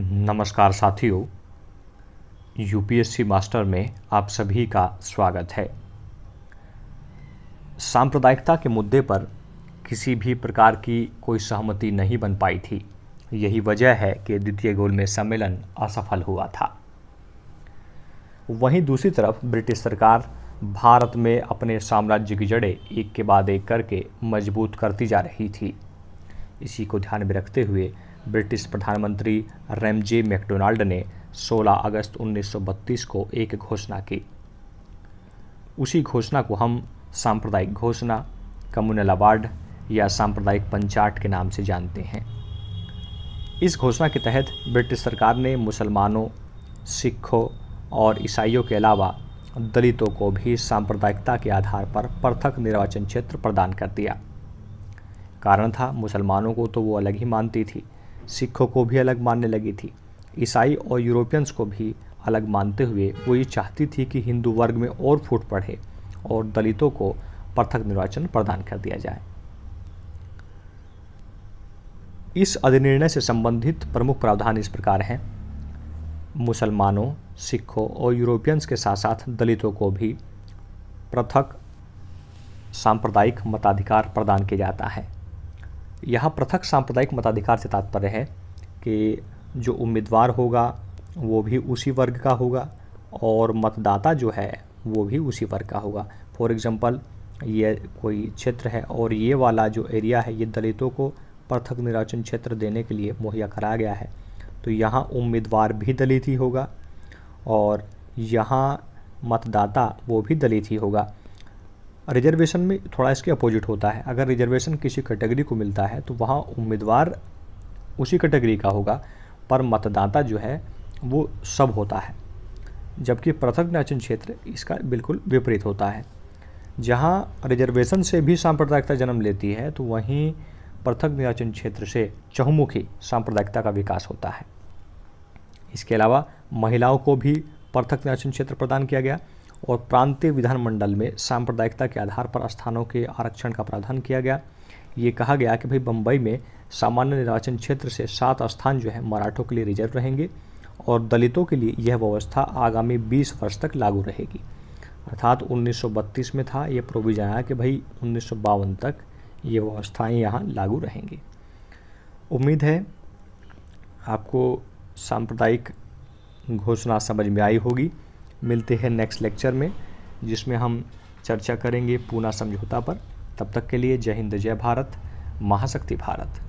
नमस्कार साथियों UPSC master में आप सभी का स्वागत है सांप्रदायिकता के मुद्दे पर किसी भी प्रकार की कोई सहमति नहीं बन पाई थी यही वजह है कि द्वितीय गोल में सम्मेलन असफल हुआ था वहीं दूसरी तरफ ब्रिटिश सरकार भारत में अपने साम्राज्य की जड़ें एक के बाद एक करके मजबूत करती जा रही थी इसी को ध्यान में रखते हुए ब्रिटिश प्रधानमंत्री रेमजे मैकडोनाल्ड ने 16 अगस्त 1932 को एक घोषणा की उसी घोषणा को हम सांप्रदायिक घोषणा कम्युनल अवार्ड या सांप्रदायिक पंचाट के नाम से जानते हैं इस घोषणा के तहत ब्रिटिश सरकार ने मुसलमानों सिखों और ईसाइयों के अलावा दलितों को भी सांप्रदायिकता के आधार पर पृथक निर्वाचन क्षेत्र प्रदान कर दिया कारण था मुसलमानों को तो वो अलग ही मानती थी सिखों को भी अलग मानने लगी थी ईसाई और यूरोपियंस को भी अलग मानते हुए वो ये चाहती थी कि हिंदू वर्ग में और फूट पड़े और दलितों को पृथक निर्वाचन प्रदान कर दिया जाए इस अधिनिर्णय से संबंधित प्रमुख प्रावधान इस प्रकार हैं मुसलमानों सिखों और यूरोपियंस के साथ साथ दलितों को भी पृथक सांप्रदायिक मताधिकार प्रदान किया जाता है यहाँ पृथक सांप्रदायिक मताधिकार से तात्पर्य है कि जो उम्मीदवार होगा वो भी उसी वर्ग का होगा और मतदाता जो है वो भी उसी वर्ग का होगा फॉर एग्ज़ाम्पल ये कोई क्षेत्र है और ये वाला जो एरिया है ये दलितों को पृथक निर्वाचन क्षेत्र देने के लिए मुहैया कराया गया है तो यहाँ उम्मीदवार भी दलित ही होगा और यहाँ मतदाता वो भी दलित ही होगा रिजर्वेशन में थोड़ा इसके अपोजिट होता है अगर रिजर्वेशन किसी कैटेगरी को मिलता है तो वहाँ उम्मीदवार उसी कैटेगरी का होगा पर मतदाता जो है वो सब होता है जबकि पृथक निर्वाचन क्षेत्र इसका बिल्कुल विपरीत होता है जहाँ रिजर्वेशन से भी सांप्रदायिकता जन्म लेती है तो वहीं पृथक निर्वाचन क्षेत्र से चहुमुखी सांप्रदायिकता का विकास होता है इसके अलावा महिलाओं को भी पृथक निर्वाचन क्षेत्र प्रदान किया गया और प्रांतीय विधानमंडल में सांप्रदायिकता के आधार पर स्थानों के आरक्षण का प्रावधान किया गया ये कहा गया कि भाई बम्बई में सामान्य निर्वाचन क्षेत्र से सात स्थान जो है मराठों के लिए रिजर्व रहेंगे और दलितों के लिए यह व्यवस्था आगामी 20 वर्ष तक लागू रहेगी अर्थात 1932 में था ये प्रोविजन आया कि भाई उन्नीस तक ये व्यवस्थाएँ यहाँ लागू रहेंगी उम्मीद है आपको सांप्रदायिक घोषणा समझ में आई होगी मिलते हैं नेक्स्ट लेक्चर में जिसमें हम चर्चा करेंगे पूना समझौता पर तब तक के लिए जय हिंद जय भारत महाशक्ति भारत